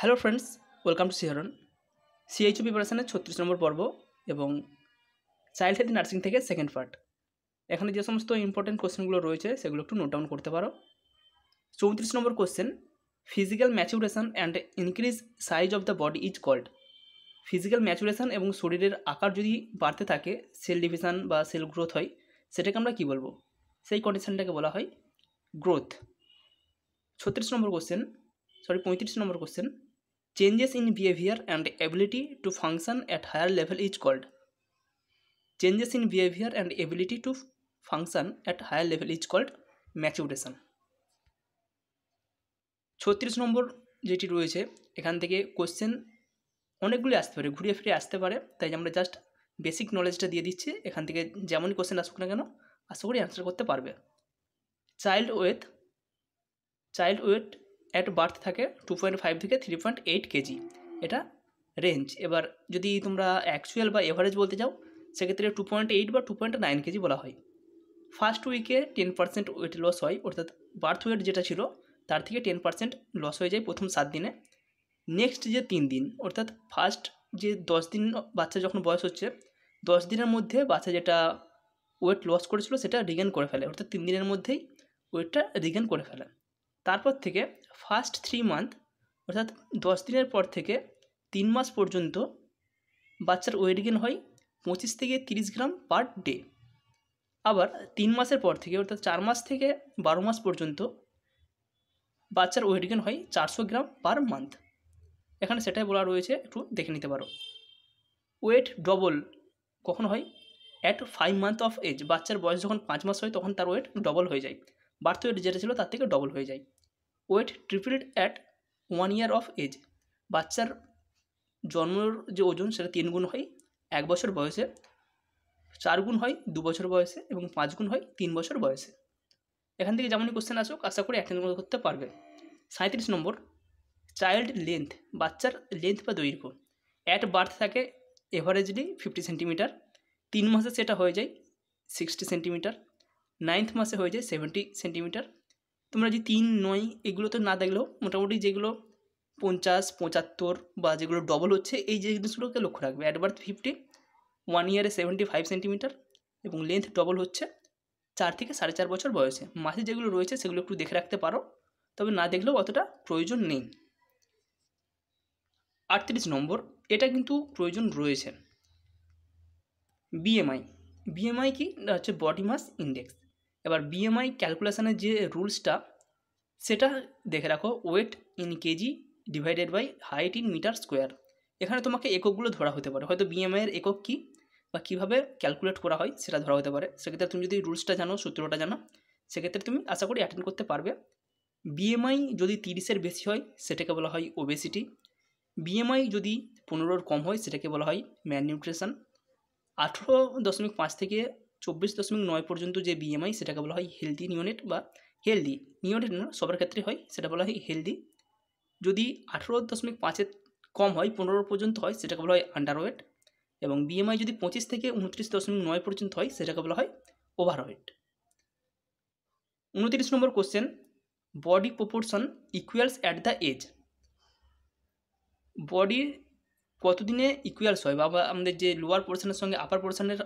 hello friends welcome to সিহরন CH প্রিপারেশনের ছত্রিশ নম্বর পর্ব এবং চাইল্ড হেলথ নার্সিং থেকে সেকেন্ড পার্ট এখানে যে সমস্ত ইম্পর্টেন্ট কোশ্চেনগুলো রয়েছে সেগুলো একটু নোট ডাউন করতে পারো চৌত্রিশ নম্বর question physical maturation and increase size of the body is called physical maturation এবং শরীরের আকার যদি বাড়তে থাকে সেল ডিভিশন বা সেল গ্রোথ হয় সেটাকে আমরা কী বলবো সেই কন্ডিশনটাকে বলা হয় গ্রোথ ছত্রিশ নম্বর কোশ্চেন সরি পঁয়ত্রিশ নম্বর question changes in behaviour and ability to function at higher level is called changes in behaviour and ability to function at higher level is called maturation ছত্রিশ নম্বর যেটি রয়েছে এখান থেকে কোশ্চেন অনেকগুলি আসতে পারে ঘুরিয়ে ফিরে আসতে পারে তাই আমরা জাস্ট বেসিক নলেজটা দিয়ে দিচ্ছি এখান থেকে যেমনই কোশ্চেন আসুক না কেন আশা করি অ্যান্সার করতে পারবে child weight child weight at birth থাকে টু পয়েন্ট ফাইভ থেকে থ্রি পয়েন্ট এইট কেজি এটা রেঞ্জ এবার যদি তোমরা অ্যাকচুয়াল বা এভারেজ বলতে চাও সেক্ষেত্রে টু পয়েন্ট এইট বা টু পয়েন্ট নাইন কেজি বলা হয় ফার্স্ট উইকে টেন পার্সেন্ট ওয়েট লস হয় অর্থাৎ বার্থ ওয়েট যেটা ছিল তার থেকে টেন পার্সেন্ট লস হয়ে যায় প্রথম সাত দিনে নেক্সট যে তিন দিন অর্থাৎ ফার্স্ট যে দশ দিন বাচ্চা যখন বয়স হচ্ছে দশ দিনের মধ্যে বাচ্চা যেটা ওয়েট লস করেছিল সেটা রিগেন করে ফেলে অর্থাৎ তিন দিনের মধ্যেই ওয়েটটা রিগেন করে ফেলে তারপর থেকে ফার্স্ট থ্রি মান্থ অর্থাৎ দশ দিনের পর থেকে তিন মাস পর্যন্ত বাচ্চার ওয়েট গেন হয় পঁচিশ থেকে তিরিশ গ্রাম পার ডে আবার তিন মাসের পর থেকে অর্থাৎ চার মাস থেকে বারো মাস পর্যন্ত বাচ্চার ওয়েট গেন হয় চারশো গ্রাম পার মান্থ এখানে সেটাই বলা রয়েছে একটু দেখে নিতে পারো ওয়েট ডবল কখন হয় at five month of age বাচ্চার বয়স যখন পাঁচ মাস হয় তখন তার ওয়েট ডবল হয়ে যায় বার্থ ওয়েট যেটা ছিল তার থেকে ডবল হয়ে যায় weight tripled at one year of age বাচ্চার জন্মের যে ওজন সেটা তিন গুণ হয় এক বছর বয়সে চার গুণ হয় দু বছর বয়সে এবং পাঁচ গুণ হয় তিন বছর বয়সে এখান থেকে যেমনই কোশ্চেন আসুক আশা করি অ্যাটেন্ড করতে পারবে সাঁত্রিশ নম্বর চাইল্ড লেন্থ বাচ্চার লেন্থ বা দৈর্ঘ্য অ্যাট বার্থ থাকে এভারেজলি ফিফটি সেন্টিমিটার তিন মাসে সেটা হয়ে যায় সিক্সটি সেন্টিমিটার নাইন্থ মাসে হয়ে যায় সেভেন্টি সেন্টিমিটার তোমরা যে তিন নয় এগুলো তো না দেখলেও মোটামুটি যেগুলো পঞ্চাশ পঁচাত্তর বা যেগুলো ডবল হচ্ছে এই যে জিনিসগুলোকে লক্ষ্য রাখবে অ্যাডবার্থ ফিফটি ওয়ান ইয়ারে সেভেন্টি ফাইভ সেন্টিমিটার এবং লেন্থ ডবল হচ্ছে চার থেকে সাড়ে চার বছর বয়সে মাসে যেগুলো রয়েছে সেগুলো একটু দেখে রাখতে পারো তবে না দেখলেও অতটা প্রয়োজন নেই আটত্রিশ নম্বর এটা কিন্তু প্রয়োজন রয়েছে বিএমআই বিএমআই কি হচ্ছে বডি মাস ইন্ডেক্স এবার বিএমআই ক্যালকুলেশনের যে রুলসটা সেটা দেখে রাখো weight in KG divided by height in metre square এখানে তোমাকে এককগুলো ধরা হতে পারে হয়তো বিএমআইয়ের একক কী বা কীভাবে ক্যালকুলেট করা হয় সেটা ধরা হতে পারে সেক্ষেত্রে তুমি যদি রুলসটা জানো সূত্রটা জানো সেক্ষেত্রে তুমি আশা করি অ্যাটেন্ড করতে পারবে বিএমআই যদি তিরিশের বেশি হয় সেটাকে বলা হয় ওবেসিটি বিএমআই যদি পনেরোর কম হয় সেটাকে বলা হয় ম্যান নিউট্রেশন আঠেরো দশমিক পাঁচ থেকে চব্বিশ দশমিক নয় পর্যন্ত যে বিএমআই সেটাকে বলা হয় হেলদি নিউনিট বা হেলদি নিউনিট না সবার ক্ষেত্রে হয় সেটা বলা হয় হেলদি যদি আঠেরো দশমিক পাঁচের কম হয় পনেরো পর্যন্ত হয় সেটাকে বলা হয় আন্ডারওয়েট এবং বিএমআই যদি পঁচিশ থেকে উনত্রিশ দশমিক নয় পর্যন্ত হয় সেটাকে বলা হয় ওভারওয়েট উনত্রিশ নম্বর question body proportion equals at the age বডির কতদিনে ইকুয়ালস হয় বা আমাদের যে লোয়ার পোর্শনের সঙ্গে আপার পোর্শনের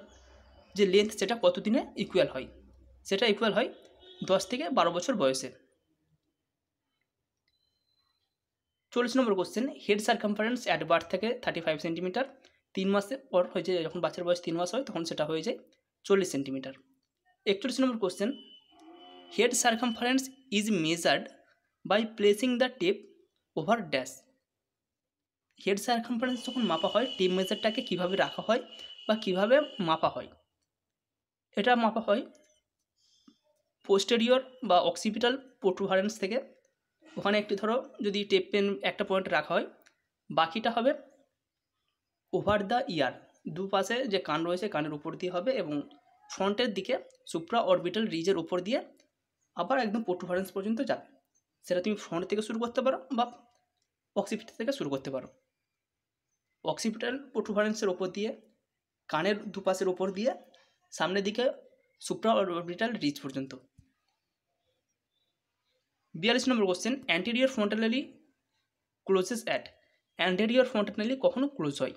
যে লেন্থ সেটা কতদিনে ইকুয়াল হয় সেটা ইকুয়াল হয় দশ থেকে বারো বছর বয়সে চল্লিশ নম্বর question head circumference at birth থেকে থার্টি ফাইভ সেন্টিমিটার তিন মাসের পর হয়ে যায় যখন বাচ্চার বয়স তিন মাস হয় তখন সেটা হয়ে যায় চল্লিশ সেন্টিমিটার একচল্লিশ নম্বর question head circumference is measured by placing the tape over dash head circumference যখন মাপা হয় টেপ মেজারটাকে কিভাবে রাখা হয় বা কিভাবে মাপা হয় এটা মাপা হয় পোস্টেরিয়র বা অক্সিপিটাল প্রোটুভারেন্স থেকে ওখানে একটি ধরো যদি টেপ পেন একটা পয়েন্ট রাখা হয় বাকিটা হবে ওভার দ্য ইয়ার দুপাশে যে কান রয়েছে কানের উপর দিয়ে হবে এবং ফ্রন্টের দিকে সুপ্রা অরবিটাল রিজের উপর দিয়ে আবার একদম প্রোটুভারেন্স পর্যন্ত যাবে সেটা তুমি ফ্রন্ট থেকে শুরু করতে পারো বা অক্সিপিটাল থেকে শুরু করতে পারো অক্সিপিটাল প্রোটুভারেন্সের ওপর দিয়ে কানের দুপাশের ওপর দিয়ে সামনের দিকে সুপ্রা অরবিটাল রিচ পর্যন্ত বিয়াল্লিশ নম্বর question anterior fontanelle closes at anterior fontanelle কখনও ক্লোজ হয়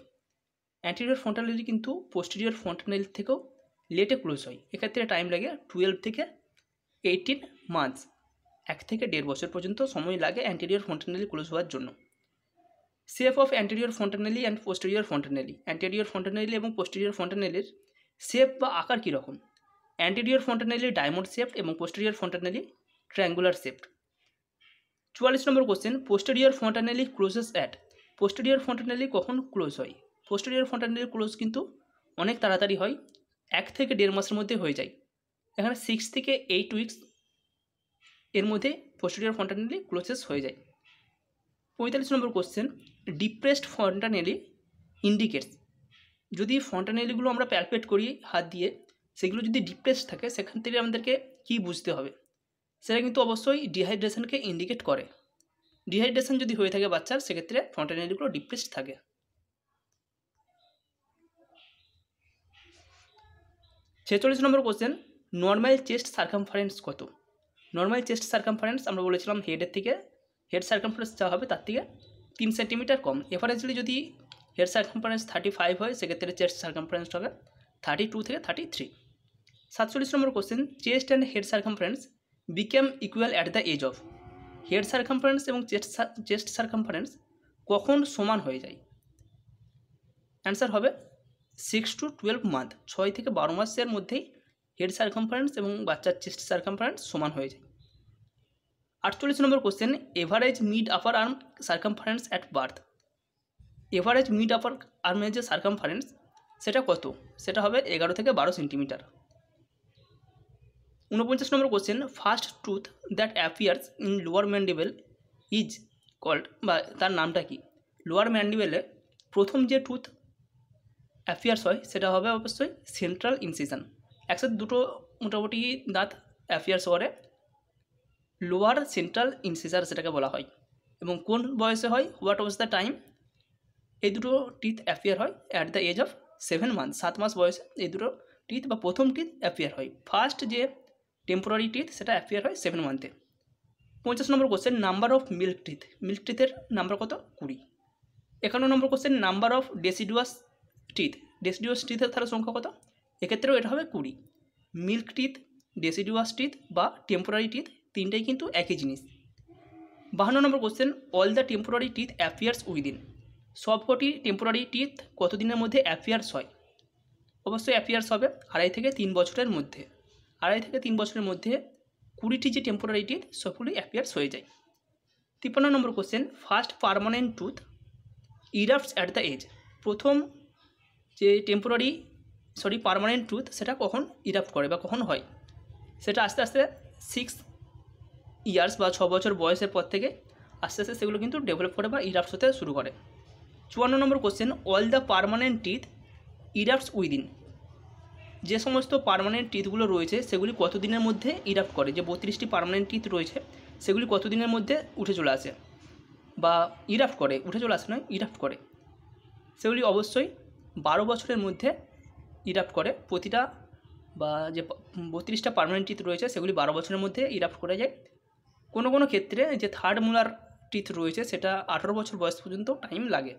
অ্যান্টেরিয়র ফ্রন্টালি কিন্তু পোস্টেরিয়র ফ্রন্টানালি থেকেও লেটে ক্লোজ হয় এক্ষেত্রে টাইম লাগে টুয়েলভ থেকে এইটিন মান্থস এক থেকে দেড় বছর পর্যন্ত সময় লাগে অ্যান্টেরিয়র ফ্রন্টানালি ক্লোজ হওয়ার জন্য shape of anterior fontanelle and posterior fontanelle anterior fontanelle এবং পোস্টেরিয়র ফ্রন্টানালির শেপ বা আকার কীরকম অ্যান্টেরিয়র ফন্টানেলি ডায়মন্ড শেপড এবং পোস্টেরিয়র ফন্টানেলি ট্রাঙ্গুলার শেপড চুয়াল্লিশ নম্বর question posterior fontanelle closes at posterior fontanelle কখন ক্লোজ হয় পোস্টেরিয়র ফন্টানেলি ক্লোজ কিন্তু অনেক তাড়াতাড়ি হয় এক থেকে দেড় মাসের মধ্যে হয়ে যায় এখানে সিক্স থেকে এইট উইকস এর মধ্যে পোস্টেরিয়র ফন্টানেলি ক্লোজেস হয়ে যায় পঁয়তাল্লিশ নম্বর কোশ্চেন ডিপ্রেসড ফন্টানেলি ইন্ডিকেটস যদি ফন্টানেলগুলো আমরা প্যালপেট করি হাত দিয়ে সেগুলো যদি ডিপ্রেস থাকে সেখান থেকে আমাদেরকে কি বুঝতে হবে সেটা কিন্তু অবশ্যই ডিহাইড্রেশনকে ইন্ডিকেট করে ডিহাইড্রেশন যদি হয়ে থাকে বাচ্চার সেক্ষেত্রে ফন্টানেলগুলো ডিপ্রেসড থাকে ছেচল্লিশ নম্বর কোশ্চেন নর্মাল চেস্ট সার্কামফারেন্স কত নর্মাল চেস্ট সার্কামফারেন্স আমরা বলেছিলাম হেডের থেকে হেড সার্কামফারেন্স যা হবে তার থেকে তিন সেন্টিমিটার কম এভারেজলি যদি এর সার্কামফারেন্স থার্টি ফাইভ হয় সেক্ষেত্রে চেস্ট সার্কামফারেন্স হবে থার্টি টু থেকে থার্টি থ্রি সাতচল্লিশ নম্বর question chest and head circumference became equal at the age of head circumference এবং চেস্ট চেস্ট সার্কামফারেন্স কখন সমান হয়ে যায় অ্যান্সার হবে সিক্স টু টুয়েলভ মান্থ ছয় থেকে বারো মাসের মধ্যেই হেড সার্কামফারেন্স এবং বাচ্চার চেস্ট সার্কামফারেন্স সমান হয়ে যায় আটচল্লিশ নম্বর question average mid upper arm circumference at birth average mid upper আর্মের যে সার্কামফারেন্স সেটা কত সেটা হবে এগারো থেকে বারো সেন্টিমিটার উনপঞ্চাশ নম্বর question first tooth that appears in lower mandible is called বা তার নামটা কি লোয়ার ম্যান্ডিবেলে প্রথম যে টুথ অ্যাফিয়ার্স হয় সেটা হবে অবশ্যই সেন্ট্রাল ইনসিশন একসাথে দুটো মোটামুটি দাঁত অ্যাফিয়ার্স করে লোয়ার সেন্ট্রাল ইনসিসার সেটাকে বলা হয় এবং কোন বয়সে হয় হোয়াট ওয়াজ দ্য টাইম এই দুটো টিথ অ্যাপিয়ার হয় at the age of seven month সাত মাস বয়সে এই দুটো টিথ বা প্রথম টিথ অ্যাপিয়ার হয় ফার্স্ট যে টেম্পোরারি টিথ সেটা অ্যাপিয়ার হয় সেভেন মান্থে পঞ্চাশ নম্বর question number of milk teeth milk টিথের নাম্বার কত কুড়ি একান্ন নম্বর question number of deciduous teeth deciduous টিথের তাহলে সংখ্যা কত এক্ষেত্রেও এটা হবে কুড়ি মিল্ক টিথ ডেসিডুয়াস টিথ বা টেম্পোরারি টিথ তিনটাই কিন্তু একই জিনিস বাহান্ন নম্বর question all the temporary teeth appears within সবকটি টেম্পোরারি টিথ কতদিনের মধ্যে অ্যাপিয়ার্স হয় অবশ্যই অ্যাপিয়ার্স হবে আড়াই থেকে তিন বছরের মধ্যে আড়াই থেকে তিন বছরের মধ্যে কুড়িটি যে টেম্পোরারি টিথ সবগুলি অ্যাপিয়ার্স হয়ে যায় তিপ্পান্ন নম্বর question first permanent tooth erupts at the age প্রথম যে টেম্পোরারি সরি পারমানেন্ট টুথ সেটা কখন ইরাপ্ট করে বা কখন হয় সেটা আস্তে আস্তে সিক্স ইয়ার্স বা ছ বছর বয়সের পর থেকে আস্তে আস্তে সেগুলো কিন্তু ডেভেলপ করে বা ইরাপ্ট হতে শুরু করে চুয়ান্ন নম্বর question all the permanent teeth erupts within যে সমস্ত পারমানেন্ট টিথগুলো রয়েছে সেগুলি কতদিনের মধ্যে ইরাপ করে যে বত্রিশটি পারমানেন্ট টিথ রয়েছে সেগুলি কতদিনের মধ্যে উঠে চলে আসে বা ইরাফ করে উঠে চলে আসে নয় ইরাপ্ট করে সেগুলি অবশ্যই বারো বছরের মধ্যে ইরাপ করে প্রতিটা বা যে বত্রিশটা পারমানেন্ট টিথ রয়েছে সেগুলি বারো বছরের মধ্যে ইরাফ করে যায় কোনো কোনো ক্ষেত্রে যে থার্ড মুলার টিথ রয়েছে সেটা আঠারো বছর বয়স পর্যন্ত টাইম লাগে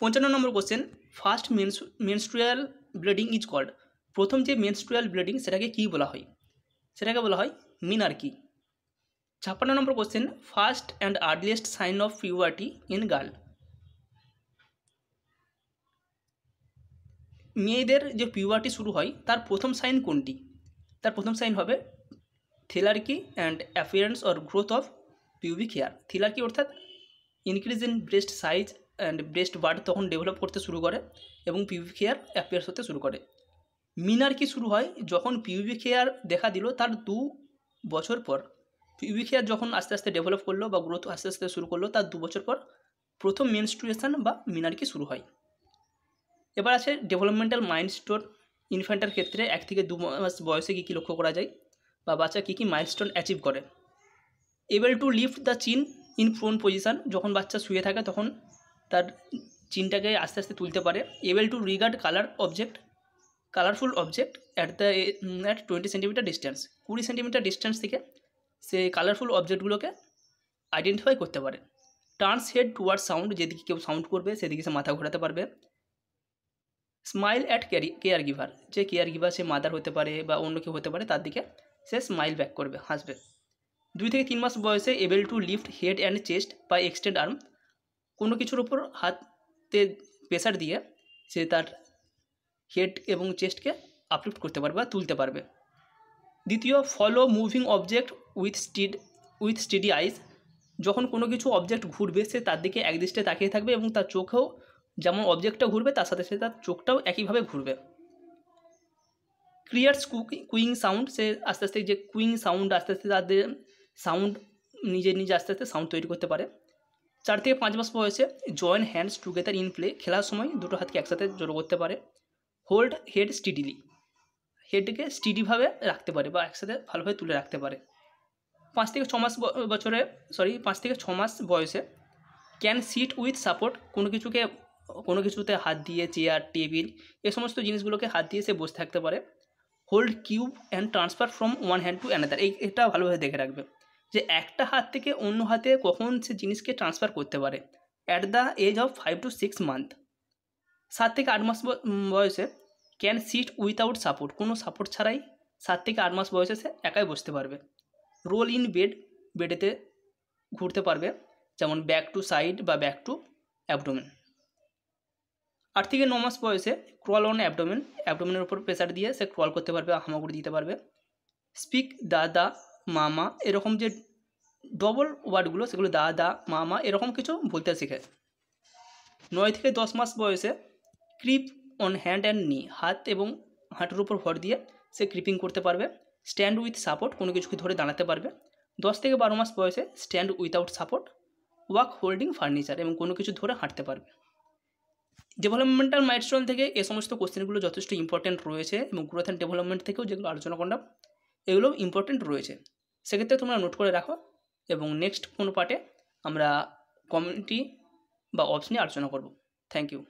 পঞ্চান্ন নম্বর question first mens menstrual bleeding is called প্রথম যে মেনস্ট্রুয়াল ব্লিডিং সেটাকে কী বলা হয় সেটাকে বলা হয় মিনার্কি ছাপ্পান্ন নম্বর question first and earliest sign of puberty in girl মেয়েদের যে পিউয়ার্টি শুরু হয় তার প্রথম সাইন কোনটি তার প্রথম সাইন হবে thelarche and appearance or growth of pubic hair thelarche অর্থাৎ increase in breast size and breast bud তখন ডেভেলপ করতে শুরু করে এবং পিউবি হেয়ার অ্যাপিয়ার্স হতে শুরু করে মিনার কি শুরু হয় যখন পিউবি হেয়ার দেখা দিল তার দু বছর পর পিউবিক হেয়ার যখন আস্তে আস্তে ডেভেলপ করলো বা গ্রোথ আস্তে আস্তে শুরু করলো তার দু বছর পর প্রথম মেনস্ট্রুয়েশন বা মিনারকি শুরু হয় এবার আছে ডেভেলপমেন্টাল মাইন্ড স্টোর ইনফ্যান্টার ক্ষেত্রে এক থেকে দু মাস বয়সে কী কী লক্ষ্য করা যায় বা বাচ্চা কী কী মাইলস্টোন অ্যাচিভ করে able to lift the chin in prone position যখন বাচ্চা শুয়ে থাকে তখন তার চিনটাকে আস্তে আস্তে তুলতে পারে able to regard colour object colourful object at the at twenty centimetre distance কুড়ি সেন্টিমিটার ডিস্ট্যান্স থেকে সে কালারফুল অবজেক্টগুলোকে আইডেন্টিফাই করতে পারে টার্নস হেড টুয়ার্ড সাউন্ড যেদিকে কেউ সাউন্ড করবে সেদিকে সে মাথা ঘোরাতে পারবে smile at care care giver যে কেয়ার গিভার সে মাদার হতে পারে বা অন্য কেউ হতে পারে তার দিকে সে স্মাইল ব্যাক করবে হাসবে দুই থেকে তিন মাস বয়সে able to lift head and chest বা এক্সটেন্ড আর্ম কোনো কিছুর উপর হাতে প্রেশার দিয়ে সে তার হেড এবং চেস্টকে আপলিফ্ট করতে পারবে বা তুলতে পারবে দ্বিতীয় follow moving object with steady with steady eyes যখন কোনো কিছু অবজেক্ট ঘুরবে সে তার দিকে একদৃষ্টে তাকিয়ে থাকবে এবং তার চোখেও যেমন অবজেক্টটা ঘুরবে তার সাথে সাথে তার চোখটাও একইভাবে ঘুরবে ক্রিয়েটস কুইং সাউন্ড সে আস্তে আস্তে যে কুইং সাউন্ড আস্তে আস্তে তাদের সাউন্ড নিজে নিজে আস্তে আস্তে সাউন্ড তৈরি করতে পারে চার থেকে পাঁচ মাস বয়সে joint hands together in play খেলার সময় দুটো হাতকে একসাথে জড়ো করতে পারে হোল্ড হেড স্টিডিলি হেডকে স্টিডিভাবে রাখতে পারে বা একসাথে ভালোভাবে তুলে রাখতে পারে পাঁচ থেকে ছ মাস বছরে সরি পাঁচ থেকে ছ মাস বয়সে ক্যান সিট উইথ সাপোর্ট কোনো কিছুকে কোনো কিছুতে হাত দিয়ে চেয়ার টেবিল এ সমস্ত জিনিসগুলোকে হাত দিয়ে সে বসে থাকতে পারে hold cube and transfer from one hand to another এই এটা ভালোভাবে দেখে রাখবে যে একটা হাত থেকে অন্য হাতে কখন সে জিনিসকে ট্রান্সফার করতে পারে at the age of five to six month সাত থেকে আট মাস বয়সে ক্যান সিট উইথাউট সাপোর্ট কোনো সাপোর্ট ছাড়াই সাত থেকে আট মাস বয়সে সে একাই বসতে পারবে রোল ইন বেড বেডেতে ঘুরতে পারবে যেমন ব্যাক টু সাইড বা ব্যাক টু অ্যাবডোমেন আট থেকে ন মাস বয়সে ক্রল অন অ্যাবডোমেন অ্যাবডোমেনের উপর প্রেসার দিয়ে সে ক্রল করতে পারবে হামাগুড়ি দিতে পারবে স্পিক দা দা মামা এরকম যে ডবল ওয়ার্ডগুলো সেগুলো দাদা মামা এরকম কিছু বলতে শিখে নয় থেকে দশ মাস বয়সে ক্রিপ অন হ্যান্ড অ্যান্ড নি হাত এবং হাঁটুর উপর ভর দিয়ে সে ক্রিপিং করতে পারবে স্ট্যান্ড উইথ সাপোর্ট কোনো কিছুকে ধরে দাঁড়াতে পারবে দশ থেকে বারো মাস বয়সে stand without support walk holding furniture এবং কোনো কিছু ধরে হাঁটতে পারবে ডেভেলপমেন্টাল মাইলস্টোন থেকে এ সমস্ত কোশ্চেনগুলো যথেষ্ট ইম্পর্টেন্ট রয়েছে এবং গ্রোথ অ্যান্ড ডেভেলপমেন্ট থেকেও যেগুলো আলোচনা করলাম এগুলো ইম্পর্টেন্ট রয়েছে সেক্ষেত্রে তোমরা নোট করে রাখো এবং নেক্সট কোনো পার্টে আমরা কমিউনিটি বা অপশনে আলোচনা করব থ্যাংক ইউ